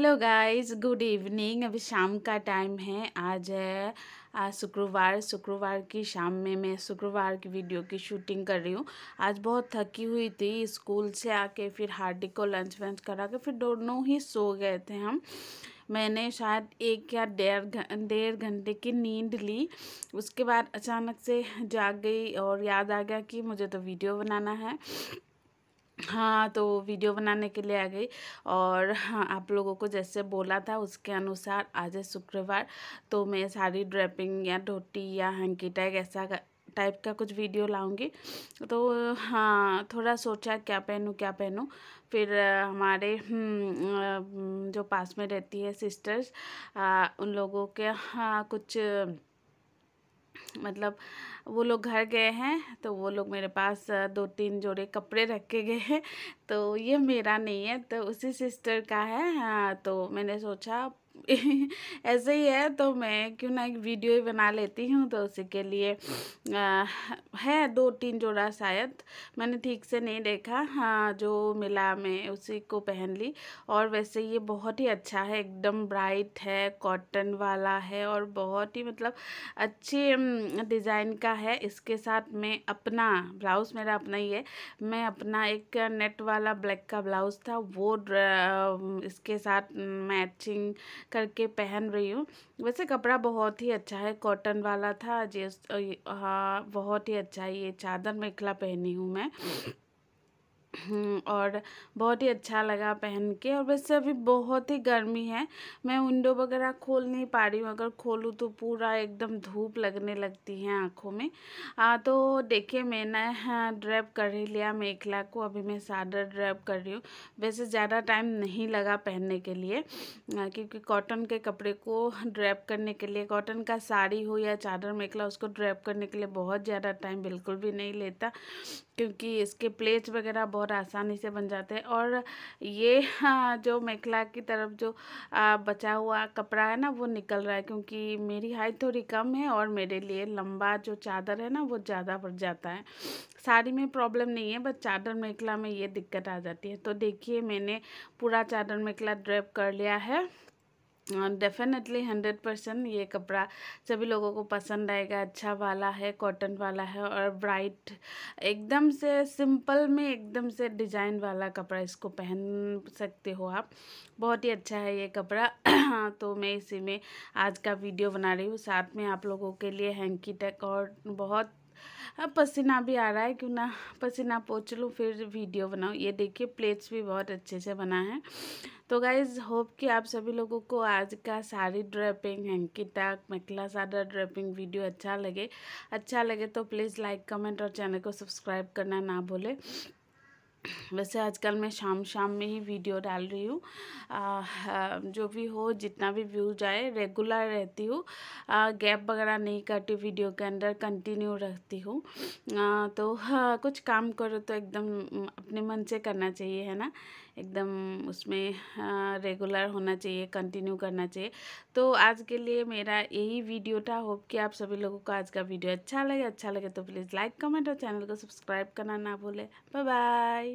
hello guys good evening अभी शाम का टाइम है आज है शुक्रवार शुक्रवार की शाम में मैं शुक्रवार की वीडियो की शूटिंग कर रही हूँ आज बहुत थकी हुई थी स्कूल से आके फिर हार्दिक को लंच वंच करा के फिर दोनों ही सो गए थे हम मैंने शायद एक या डेढ़ डेढ़ घंटे की नींद ली उसके बाद अचानक से जाग गई और याद आ गया कि मुझे तो वीडियो बनाना है हाँ तो वीडियो बनाने के लिए आ गई और हाँ आप लोगों को जैसे बोला था उसके अनुसार आज है शुक्रवार तो मैं सारी ड्रेपिंग या धोती या हंकी टैग ऐसा टाइप का कुछ वीडियो लाऊंगी तो हाँ थोड़ा सोचा क्या पहनूँ क्या पहनूँ फिर हमारे हम्म, जो पास में रहती है सिस्टर्स उन लोगों के हाँ कुछ मतलब वो लोग घर गए हैं तो वो लोग मेरे पास दो तीन जोड़े कपड़े रख के गए हैं तो ये मेरा नहीं है तो उसी सिस्टर का है हाँ तो मैंने सोचा ऐसे ही है तो मैं क्यों ना एक वीडियो ही बना लेती हूँ तो उसी के लिए आ, है दो तीन जोड़ा शायद मैंने ठीक से नहीं देखा हाँ जो मिला मैं उसी को पहन ली और वैसे ये बहुत ही अच्छा है एकदम ब्राइट है कॉटन वाला है और बहुत ही मतलब अच्छे डिज़ाइन का है इसके साथ मैं अपना ब्लाउज़ मेरा अपना ही है मैं अपना एक नेट वाला ब्लैक का ब्लाउज़ था वो इसके साथ मैचिंग कर करके पहन रही हूँ वैसे कपड़ा बहुत ही अच्छा है कॉटन वाला था जिस हाँ बहुत ही अच्छा है ये चादर मेखला पहनी हूँ मैं हम्म, और बहुत ही अच्छा लगा पहन के और वैसे अभी बहुत ही गर्मी है मैं विंडो वगैरह खोल नहीं पा रही हूँ अगर खोलूँ तो पूरा एकदम धूप लगने लगती है आँखों में आ, तो देखिए मैंने हाँ, ड्रैप कर ही लिया मेखला को अभी मैं सादर ड्रैप कर रही हूँ वैसे ज़्यादा टाइम नहीं लगा पहनने के लिए क्योंकि कॉटन के कपड़े को ड्रैप करने के लिए कॉटन का साड़ी हो या चादर मेखला उसको ड्रैप करने के लिए बहुत ज़्यादा टाइम बिल्कुल भी नहीं लेता क्योंकि इसके प्लेट्स वगैरह बहुत आसानी से बन जाते हैं और ये हाँ, जो मेखला की तरफ जो बचा हुआ कपड़ा है ना वो निकल रहा है क्योंकि मेरी हाइट थोड़ी कम है और मेरे लिए लंबा जो चादर है ना वो ज़्यादा बढ़ जाता है साड़ी में प्रॉब्लम नहीं है बस चादर मेखला में ये दिक्कत आ जाती है तो देखिए मैंने पूरा चादर मेखला ड्रेप कर लिया है डेफिनेटली हंड्रेड परसेंट ये कपड़ा सभी लोगों को पसंद आएगा अच्छा वाला है कॉटन वाला है और ब्राइट एकदम से सिंपल में एकदम से डिजाइन वाला कपड़ा इसको पहन सकते हो आप बहुत ही अच्छा है ये कपड़ा तो मैं इसी में आज का वीडियो बना रही हूँ साथ में आप लोगों के लिए हैंकी टेक और बहुत अब पसीना भी आ रहा है क्यों ना पसीना पहुँच लूँ फिर वीडियो बनाऊँ ये देखिए प्लेट्स भी बहुत अच्छे से बना है तो गाइज होप कि आप सभी लोगों को आज का sari draping hanky tuck mekhela सादा ड्रेपिंग वीडियो अच्छा लगे अच्छा लगे तो प्लीज़ लाइक कमेंट और चैनल को सब्सक्राइब करना ना भूलें वैसे आजकल मैं शाम शाम में ही वीडियो डाल रही हूँ जो भी हो जितना भी व्यूज आए रेगुलर रहती हूँ गैप वगैरह नहीं करती वीडियो के अंदर कंटिन्यू रखती हूँ तो आ, कुछ काम करो तो एकदम अपने मन से करना चाहिए है ना एकदम उसमें रेगुलर होना चाहिए कंटिन्यू करना चाहिए तो आज के लिए मेरा यही वीडियो था होप कि आप सभी लोगों को आज का वीडियो अच्छा लगे अच्छा लगे तो प्लीज़ लाइक कमेंट और चैनल को सब्सक्राइब करना ना भूलें बाय बाय